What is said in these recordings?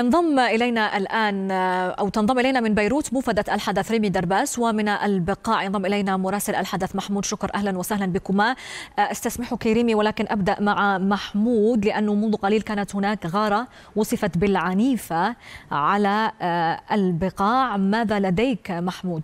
انضم الينا الان او تنضم الينا من بيروت موفده الحدث ريمي درباس ومن البقاع انضم الينا مراسل الحدث محمود شكر اهلا وسهلا بكما آه، استسمحك ريمي ولكن ابدا مع محمود لانه منذ قليل كانت هناك غاره وصفت بالعنيفه على آه، البقاع ماذا لديك محمود؟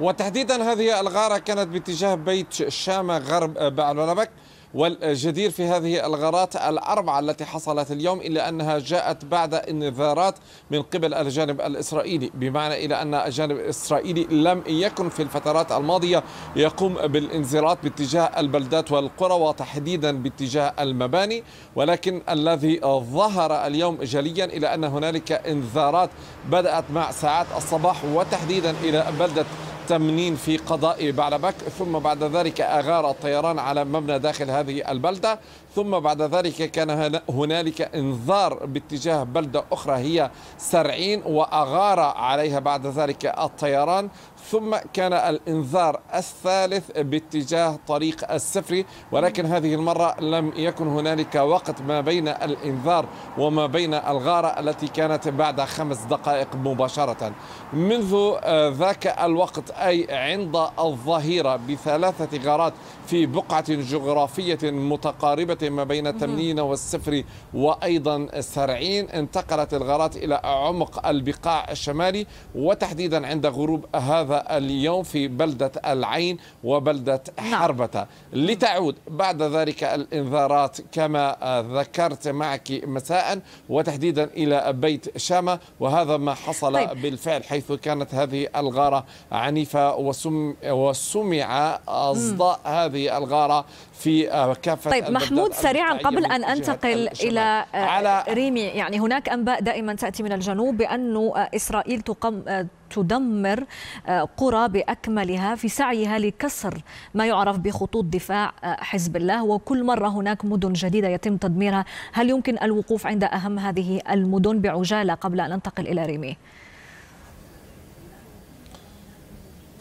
وتحديدا هذه الغاره كانت باتجاه بيت شامه غرب آه، بعلبك والجدير في هذه الغارات الأربعة التي حصلت اليوم إلا أنها جاءت بعد انذارات من قبل الجانب الإسرائيلي بمعنى إلى أن الجانب الإسرائيلي لم يكن في الفترات الماضية يقوم بالانذارات باتجاه البلدات والقرى وتحديدا باتجاه المباني ولكن الذي ظهر اليوم جليا إلى أن هنالك انذارات بدأت مع ساعات الصباح وتحديدا إلى بلدة التمنين في قضاء بعلبك ثم بعد ذلك أغار الطيران على مبنى داخل هذه البلدة ثم بعد ذلك كان هنالك انذار باتجاه بلدة أخرى هي سرعين وأغار عليها بعد ذلك الطيران ثم كان الإنذار الثالث باتجاه طريق السفري ولكن هذه المرة لم يكن هنالك وقت ما بين الإنذار وما بين الغارة التي كانت بعد خمس دقائق مباشرة منذ آه، ذاك الوقت أي عند الظهيرة بثلاثة غارات في بقعة جغرافية متقاربة ما بين تمنين والسفري وأيضا سرعين انتقلت الغارات إلى عمق البقاع الشمالي وتحديدا عند غروب هذا هذا اليوم في بلدة العين وبلدة نعم. حربة لتعود بعد ذلك الإنذارات كما ذكرت معك مساء وتحديدا إلى بيت شامة وهذا ما حصل طيب. بالفعل حيث كانت هذه الغارة عنيفة وسم وسمع أصداء هذه الغارة في كافة طيب محمود سريعا قبل أن أنتقل إلى آه، على ريمي يعني هناك أنباء دائما تأتي من الجنوب بأن إسرائيل تقم آه، تدمر آه، قرى باكملها في سعيها لكسر ما يعرف بخطوط دفاع آه، حزب الله وكل مره هناك مدن جديده يتم تدميرها، هل يمكن الوقوف عند اهم هذه المدن بعجاله قبل ان انتقل الى ريمي؟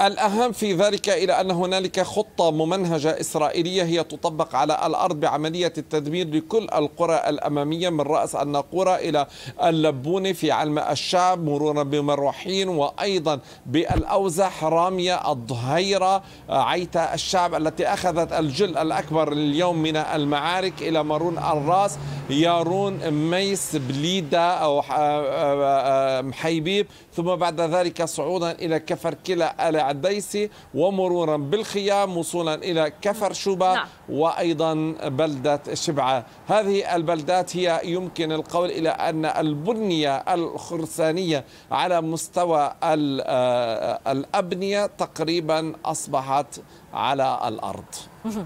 الأهم في ذلك إلى أن هنالك خطة ممنهجة إسرائيلية هي تطبق على الأرض بعملية التدمير لكل القرى الأمامية من رأس الناقورة إلى اللبونة في علم الشعب مرورا بمروحين وأيضا بالأوزح رامية الظهيرة آه، عيتا الشعب التي أخذت الجل الأكبر اليوم من المعارك إلى مارون الراس يارون ميس بليدة أو آه، آه، محيبيب ثم بعد ذلك صعودا إلى كفر كلا العديسي ومرورا بالخيام وصولا إلى كفر شوبة نعم. وأيضا بلدة شبعة هذه البلدات هي يمكن القول إلى أن البنية الخرسانية على مستوى آه، الأبنية تقريبا أصبحت على الأرض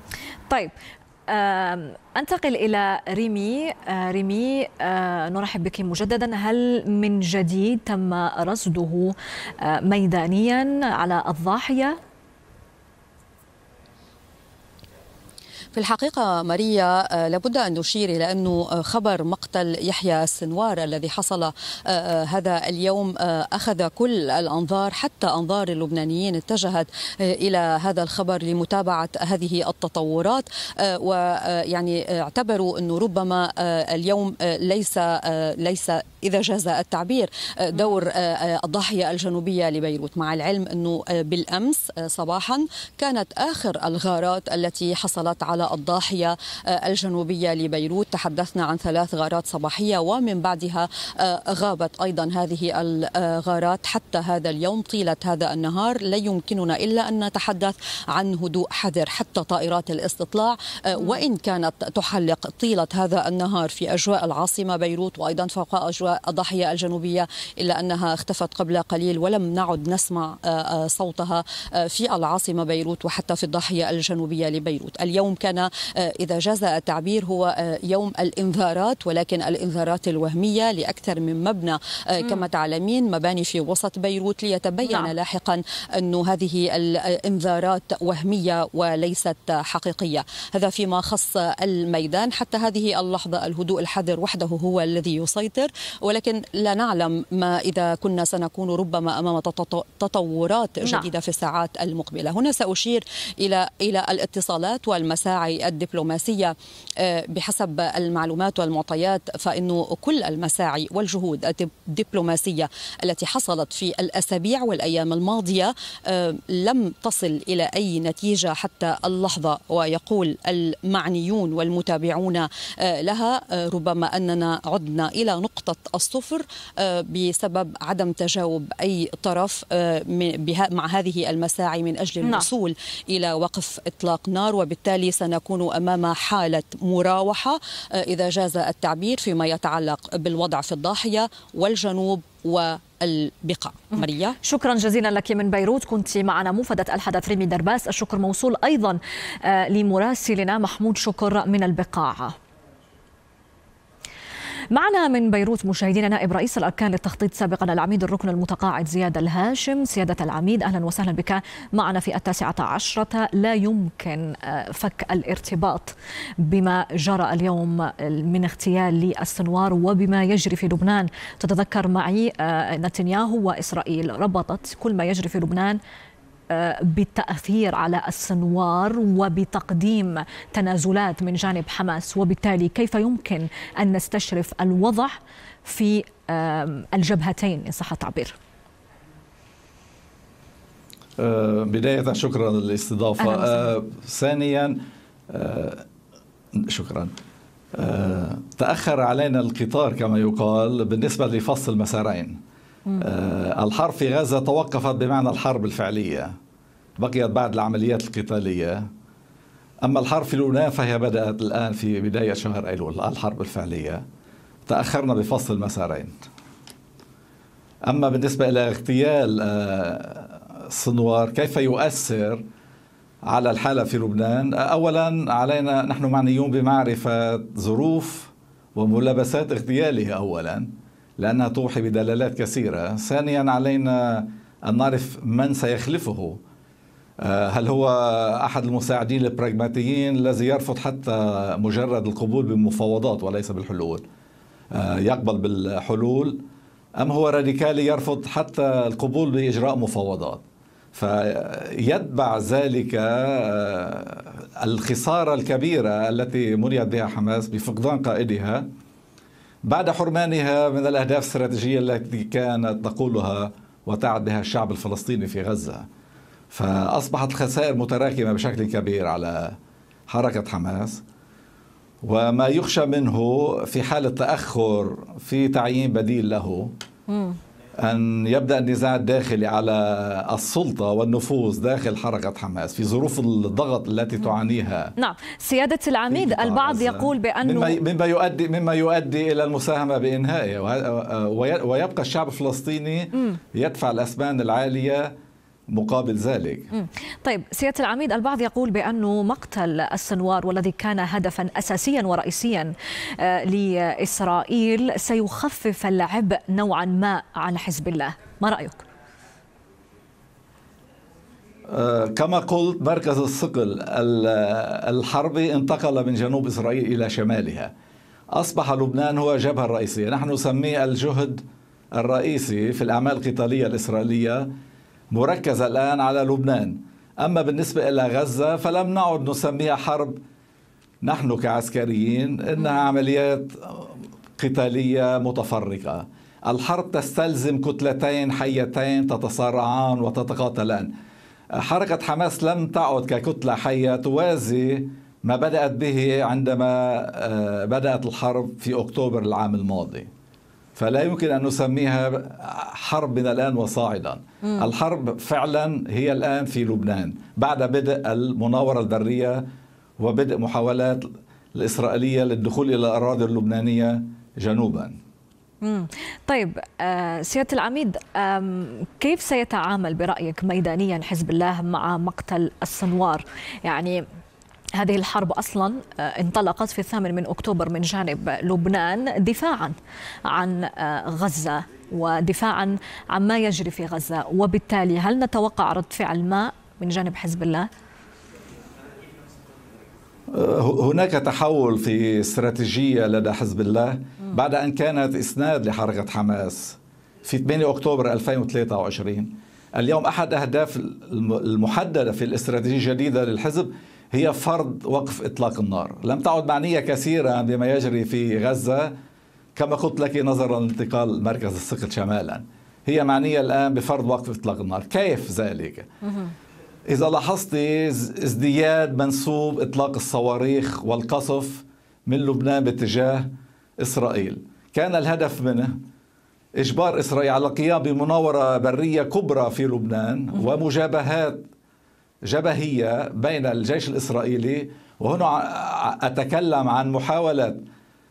طيب أنتقل إلى ريمي آه، ريمي آه، نرحب بك مجددا هل من جديد تم رصده آه، ميدانيا على الضاحية؟ في الحقيقة ماريا آه، لابد أن نشير إلى أنه آه، خبر مقتل يحيى السنوار الذي حصل آه، هذا اليوم أخذ كل الأنظار حتى أنظار اللبنانيين اتجهت إلى هذا الخبر لمتابعة هذه التطورات ويعني اعتبروا أنه ربما اليوم ليس ليس إذا جاز التعبير دور الضاحية الجنوبية لبيروت مع العلم أنه بالأمس صباحا كانت آخر الغارات التي حصلت على الضاحية آه، الجنوبية لبيروت تحدثنا عن ثلاث غارات صباحية ومن بعدها آه، غابت أيضا هذه الغارات حتى هذا اليوم طيلة هذا النهار لا يمكننا إلا أن نتحدث عن هدوء حذر حتى طائرات الاستطلاع آه، وإن كانت تحلق طيلة هذا النهار في أجواء العاصمة بيروت وأيضا فوق أجواء الضاحية الجنوبية إلا أنها اختفت قبل قليل ولم نعد نسمع صوتها في العاصمة بيروت وحتى في الضاحية الجنوبية لبيروت اليوم كان كان آه، إذا جاز التعبير هو آه، يوم الإنذارات ولكن الإنذارات الوهمية لأكثر من مبنى آه، كما تعلمين مباني في وسط بيروت ليتبين نعم. لاحقا أن هذه الإنذارات وهمية وليست حقيقية هذا فيما خص الميدان حتى هذه اللحظة الهدوء الحذر وحده هو الذي يسيطر ولكن لا نعلم ما إذا كنا سنكون ربما أمام تطورات نعم. جديدة في الساعات المقبلة هنا سأشير إلى إلى الاتصالات والمساعي الداعي الدبلوماسية آه، بحسب المعلومات والمعطيات فإنه كل المساعي والجهود الدبلوماسية التي حصلت في الأسابيع والأيام الماضية آه، لم تصل إلى أي نتيجة حتى اللحظة ويقول المعنيون والمتابعون آه، لها ربما أننا عدنا إلى نقطة الصفر بسبب عدم تجاوب أي طرف مع هذه المساعي من أجل نعم. الوصول نعم. إلى وقف إطلاق نار وبالتالي سن نكون امام حاله مراوحه آه، اذا جاز التعبير فيما يتعلق بالوضع في الضاحيه والجنوب والبقاع ماريا شكرا جزيلا لك من بيروت كنت معنا موفدة الحدث ريمي درباس الشكر موصول أيضا آه، لمراسلنا محمود شكر من البقاع معنا من بيروت مشاهدينا نائب رئيس الأركان للتخطيط سابقا العميد الركن المتقاعد زياد الهاشم سيادة العميد أهلا وسهلا بك معنا في التاسعة عشرة لا يمكن آه، فك الارتباط بما جرى اليوم آه، من اغتيال للسنوار وبما يجري في لبنان تتذكر معي آه، نتنياهو وإسرائيل ربطت كل ما يجري في لبنان بالتأثير على السنوار وبتقديم تنازلات من جانب حماس وبالتالي كيف يمكن أن نستشرف الوضع في الجبهتين إن صح التعبير آه، بداية شكرا للاستضافة آه، ثانيا آه، شكرا تأخر علينا القطار كما يقال بالنسبة لفصل المسارين آه، الحرب في غزة توقفت بمعنى الحرب الفعلية بقيت بعد العمليات القتالية أما الحرب في لبنان فهي بدأت الآن في بداية شهر أيلول الحرب الفعلية تأخرنا بفصل المسارين أما بالنسبة إلى اغتيال السنوار آه، كيف يؤثر على الحالة في لبنان أولا علينا نحن معنيون بمعرفة ظروف وملابسات اغتياله أولا لأنها توحي بدلالات كثيرة ثانيا علينا أن نعرف من سيخلفه آه، هل هو أحد المساعدين البراغماتيين الذي يرفض حتى مجرد القبول بالمفاوضات وليس بالحلول آه، يقبل بالحلول أم هو راديكالي يرفض حتى القبول بإجراء مفاوضات فيتبع ذلك آه، الخسارة الكبيرة التي مريت بها حماس بفقدان قائدها بعد حرمانها من الأهداف الاستراتيجية التي كانت تقولها وتعد بها الشعب الفلسطيني في غزة فأصبحت الخسائر متراكمة بشكل كبير على حركة حماس وما يخشى منه في حال التأخر في تعيين بديل له أن يبدأ النزاع الداخلي على السلطة والنفوذ داخل حركة حماس في ظروف الضغط التي تعانيها نعم سيادة العميد البعض يقول بأنه مما يؤدي مما يؤدي إلى المساهمة بإنهائه ويبقى الشعب الفلسطيني يدفع الأثمان العالية مقابل ذلك طيب سيادة العميد البعض يقول بأنه مقتل السنوار والذي كان هدفا أساسيا ورئيسيا آه، لإسرائيل سيخفف العبء نوعا ما على حزب الله ما رأيك؟ آه، كما قلت مركز الثقل الحربي انتقل من جنوب إسرائيل إلى شمالها أصبح لبنان هو الجبهة الرئيسية نحن نسميه الجهد الرئيسي في الأعمال القتالية الإسرائيلية مركزة الآن على لبنان أما بالنسبة إلى غزة فلم نعد نسميها حرب نحن كعسكريين إنها عمليات قتالية متفرقة الحرب تستلزم كتلتين حيتين تتصارعان وتتقاتلان حركة حماس لم تعد ككتلة حية توازي ما بدأت به عندما آه، بدأت الحرب في أكتوبر العام الماضي فلا يمكن أن نسميها حرب من الآن وصاعدا مم. الحرب فعلا هي الآن في لبنان بعد بدء المناورة البرية وبدء محاولات الإسرائيلية للدخول إلى الأراضي اللبنانية جنوبا مم. طيب آه، سيادة العميد كيف سيتعامل برأيك ميدانيا حزب الله مع مقتل السنوار يعني هذه الحرب اصلا آه، انطلقت في الثامن من اكتوبر من جانب لبنان دفاعا عن آه، غزه ودفاعا عما يجري في غزه وبالتالي هل نتوقع رد فعل ما من جانب حزب الله؟ آه، هناك تحول في استراتيجيه لدى حزب الله بعد ان كانت اسناد لحركه حماس في 8 اكتوبر 2023 اليوم احد اهداف المحدده في الاستراتيجيه الجديده للحزب هي فرض وقف إطلاق النار لم تعد معنية كثيرا بما يجري في غزة كما قلت لك نظرا لانتقال مركز الثقل شمالا هي معنية الآن بفرض وقف إطلاق النار كيف ذلك؟ إذا لاحظت ازدياد منسوب إطلاق الصواريخ والقصف من لبنان باتجاه إسرائيل كان الهدف منه إجبار إسرائيل على القيام بمناورة برية كبرى في لبنان ومجابهات جبهية بين الجيش الإسرائيلي وهنا أتكلم عن محاولة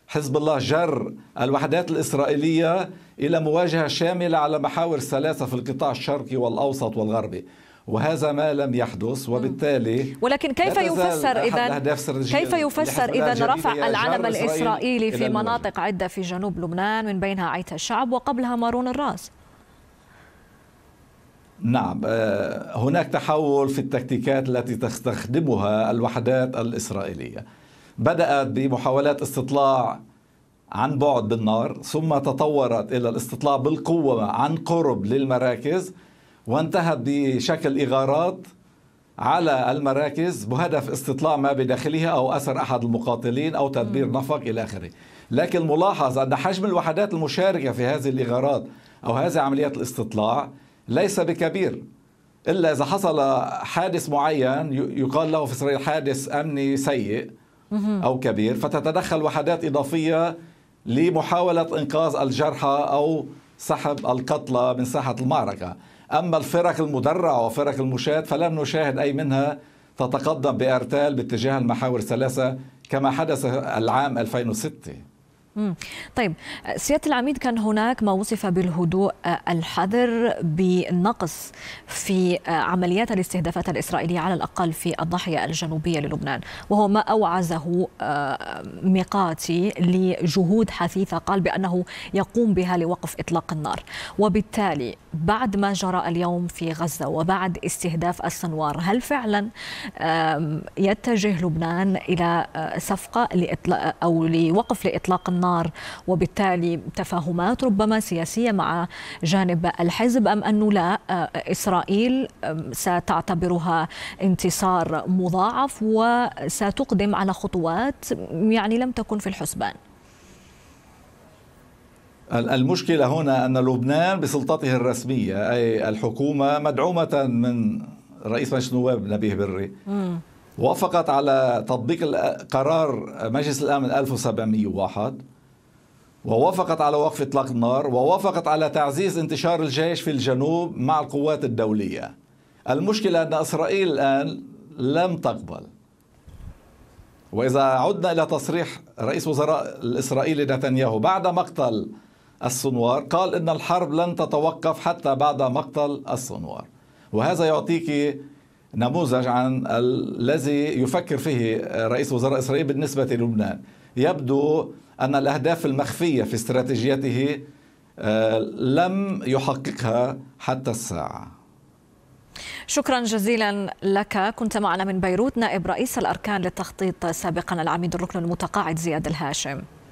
حزب الله جر الوحدات الإسرائيلية إلى مواجهة شاملة على محاور ثلاثة في القطاع الشرقي والأوسط والغربي وهذا ما لم يحدث وبالتالي ولكن كيف يفسر اذا كيف يفسر اذا رفع العلم الاسرائيلي في مناطق عده في جنوب لبنان من بينها عيت الشعب وقبلها مارون الراس نعم آه، هناك تحول في التكتيكات التي تستخدمها الوحدات الإسرائيلية بدأت بمحاولات استطلاع عن بعد بالنار ثم تطورت إلى الاستطلاع بالقوة عن قرب للمراكز وانتهت بشكل إغارات على المراكز بهدف استطلاع ما بداخلها أو أسر أحد المقاتلين أو تدبير نفق إلى آخره لكن ملاحظ أن حجم الوحدات المشاركة في هذه الإغارات أو هذه عمليات الاستطلاع ليس بكبير إلا إذا حصل حادث معين يقال له في إسرائيل حادث أمني سيء أو كبير فتتدخل وحدات إضافية لمحاولة إنقاذ الجرحى أو سحب القتلى من ساحة المعركة أما الفرق المدرعة وفرق المشاة فلم نشاهد أي منها تتقدم بأرتال باتجاه المحاور الثلاثة كما حدث العام 2006 طيب سياده العميد كان هناك ما وصف بالهدوء آه، الحذر بنقص في آه، عمليات الاستهدافات الاسرائيليه على الاقل في الضاحيه الجنوبيه للبنان وهو ما اوعزه آه، ميقاتي لجهود حثيثه قال بانه يقوم بها لوقف اطلاق النار وبالتالي بعد ما جرى اليوم في غزه وبعد استهداف السنوار هل فعلا يتجه لبنان الى صفقه لاطلاق او لوقف لاطلاق النار النار وبالتالي تفاهمات ربما سياسية مع جانب الحزب أم أنه لا آه، إسرائيل ستعتبرها انتصار مضاعف وستقدم على خطوات يعني لم تكن في الحسبان المشكلة هنا أن لبنان بسلطته الرسمية أي الحكومة مدعومة من رئيس مجلس النواب نبيه بري وافقت على تطبيق قرار مجلس الأمن 1701 ووافقت على وقف اطلاق النار ووافقت على تعزيز انتشار الجيش في الجنوب مع القوات الدوليه المشكله ان اسرائيل الان لم تقبل واذا عدنا الى تصريح رئيس وزراء الاسرائيلي نتنياهو بعد مقتل السنوار قال ان الحرب لن تتوقف حتى بعد مقتل السنوار وهذا يعطيك نموذج عن الذي يفكر فيه رئيس وزراء إسرائيل بالنسبة للبنان يبدو أن الأهداف المخفية في استراتيجيته آه، لم يحققها حتى الساعة شكرا جزيلا لك كنت معنا من بيروت نائب رئيس الأركان للتخطيط سابقا العميد الركن المتقاعد زياد الهاشم